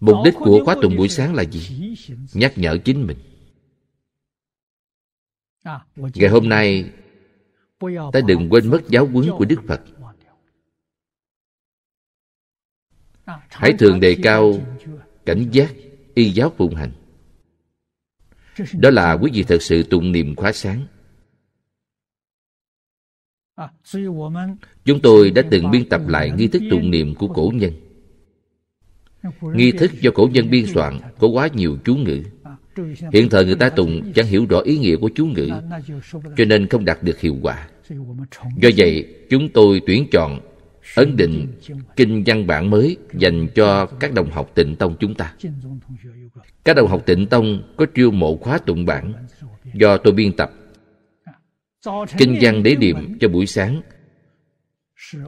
Mục đích của khóa tụng buổi sáng là gì? Nhắc nhở chính mình. Ngày hôm nay, ta đừng quên mất giáo huấn của Đức Phật. Hãy thường đề cao cảnh giác y giáo phụng hành. Đó là quý vị thật sự tụng niệm khóa sáng. Chúng tôi đã từng biên tập lại nghi thức tụng niệm của cổ nhân Nghi thức do cổ nhân biên soạn có quá nhiều chú ngữ. Hiện thời người ta tùng chẳng hiểu rõ ý nghĩa của chú ngữ, cho nên không đạt được hiệu quả. Do vậy, chúng tôi tuyển chọn ấn định kinh văn bản mới dành cho các đồng học tịnh tông chúng ta. Các đồng học tịnh tông có triêu mộ khóa tụng bản do tôi biên tập. Kinh văn đế điểm cho buổi sáng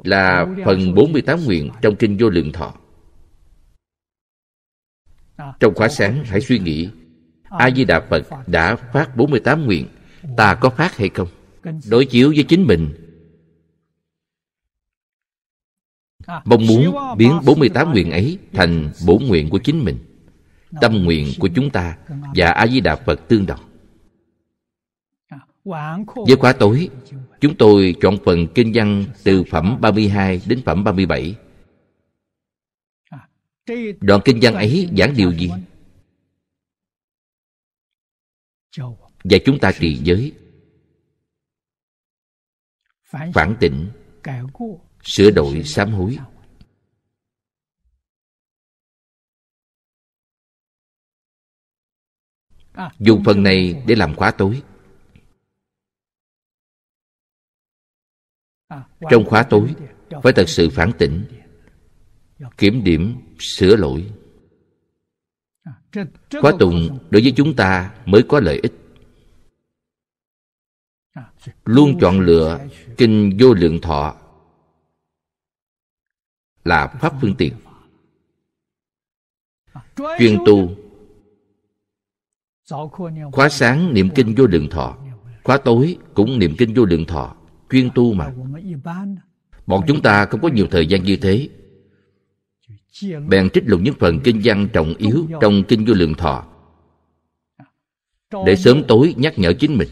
là phần 48 nguyện trong kinh vô lượng thọ. Trong khóa sáng hãy suy nghĩ A-di-đà Phật đã phát 48 nguyện Ta có phát hay không? Đối chiếu với chính mình Mong muốn biến 48 nguyện ấy thành bổ nguyện của chính mình Tâm nguyện của chúng ta và A-di-đà Phật tương đồng Với khóa tối, chúng tôi chọn phần kinh văn từ phẩm 32 đến phẩm 37 đoạn kinh văn ấy giảng điều gì và chúng ta trì giới phản tỉnh sửa đổi sám hối dùng phần này để làm khóa tối trong khóa tối phải thật sự phản tỉnh kiểm điểm sửa lỗi khóa tùng đối với chúng ta mới có lợi ích luôn chọn lựa kinh vô lượng thọ là pháp phương tiện chuyên tu khóa sáng niệm kinh vô lượng thọ khóa tối cũng niệm kinh vô lượng thọ chuyên tu mà bọn chúng ta không có nhiều thời gian như thế bèn trích lục những phần kinh văn trọng yếu trong kinh vô lượng thọ để sớm tối nhắc nhở chính mình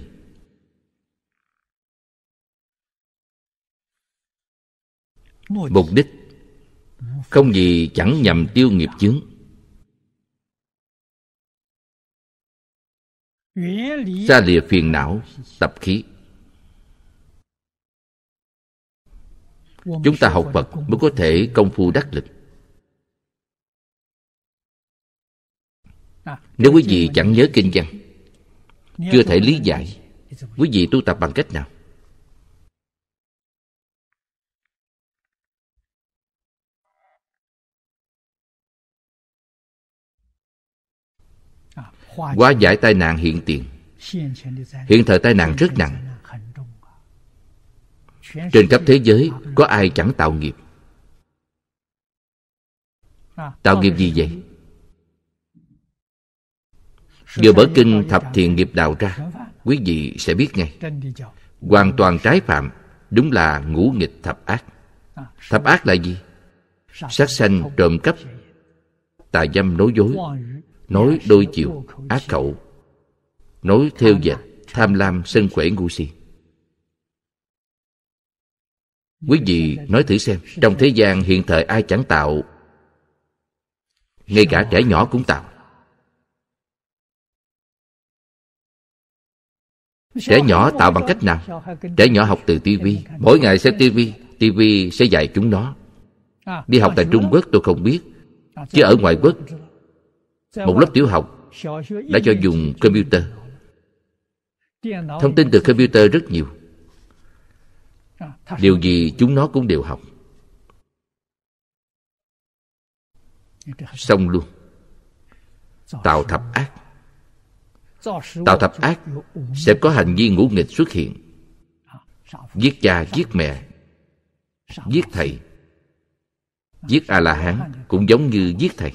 mục đích không gì chẳng nhằm tiêu nghiệp chướng xa lìa phiền não tập khí chúng ta học phật mới có thể công phu đắc lực Nếu quý vị chẳng nhớ kinh văn Chưa thể lý giải Quý vị tu tập bằng cách nào? Hóa giải tai nạn hiện tiền Hiện thời tai nạn rất nặng Trên khắp thế giới có ai chẳng tạo nghiệp Tạo nghiệp gì vậy? Vừa mở kinh thập thiện nghiệp đạo ra Quý vị sẽ biết ngay Hoàn toàn trái phạm Đúng là ngũ nghịch thập ác Thập ác là gì? Sát sanh trộm cắp Tà dâm nói dối Nói đôi chiều Ác khẩu Nói theo dệt Tham lam sân khỏe ngu si Quý vị nói thử xem Trong thế gian hiện thời ai chẳng tạo Ngay cả trẻ nhỏ cũng tạo Trẻ nhỏ tạo bằng cách nào? Trẻ nhỏ học từ tivi, mỗi ngày xem tivi, tivi sẽ dạy chúng nó. Đi học tại Trung Quốc tôi không biết, chứ ở ngoại quốc, một lớp tiểu học đã cho dùng computer. Thông tin từ computer rất nhiều. Điều gì chúng nó cũng đều học. Xong luôn. Tạo thập ác tạo thập ác sẽ có hành vi ngũ nghịch xuất hiện giết cha giết mẹ giết thầy giết a la hán cũng giống như giết thầy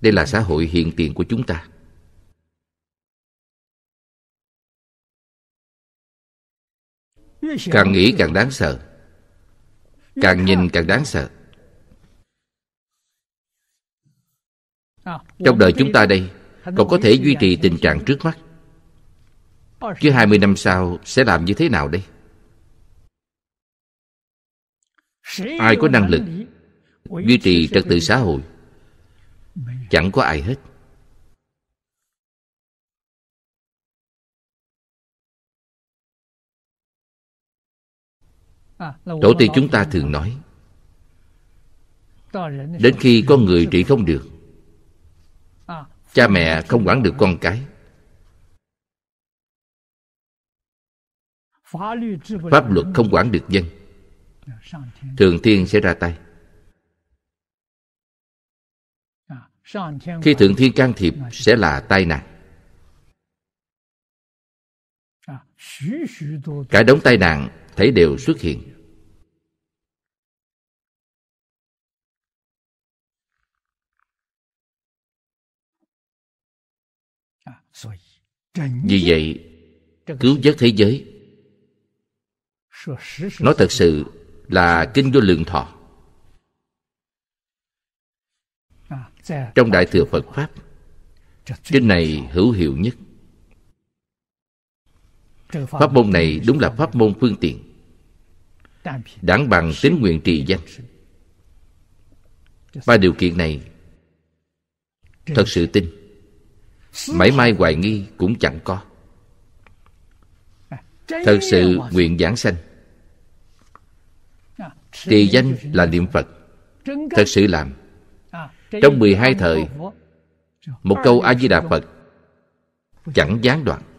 đây là xã hội hiện tiền của chúng ta càng nghĩ càng đáng sợ Càng nhìn càng đáng sợ Trong đời chúng ta đây Còn có thể duy trì tình trạng trước mắt Chứ 20 năm sau sẽ làm như thế nào đây? Ai có năng lực duy trì trật tự xã hội? Chẳng có ai hết À, tổ tiên chúng ta thường nói đến khi con người trị không được à. cha mẹ không quản được con cái pháp luật không quản được dân à, thường thiên sẽ ra tay khi thượng thiên can thiệp sẽ là tai nạn À, cả đống tai nạn thấy đều xuất hiện à, vì vậy cứu vớt thế giới nó thật sự là kinh vô lượng thọ à, trong đại thừa phật pháp kinh này hữu hiệu nhất Pháp môn này đúng là pháp môn phương tiện Đảng bằng tính nguyện trì danh Ba điều kiện này Thật sự tin Mãi mai hoài nghi cũng chẳng có Thật sự nguyện giảng sanh Trì danh là niệm Phật Thật sự làm Trong 12 thời Một câu A-di-đà Phật Chẳng gián đoạn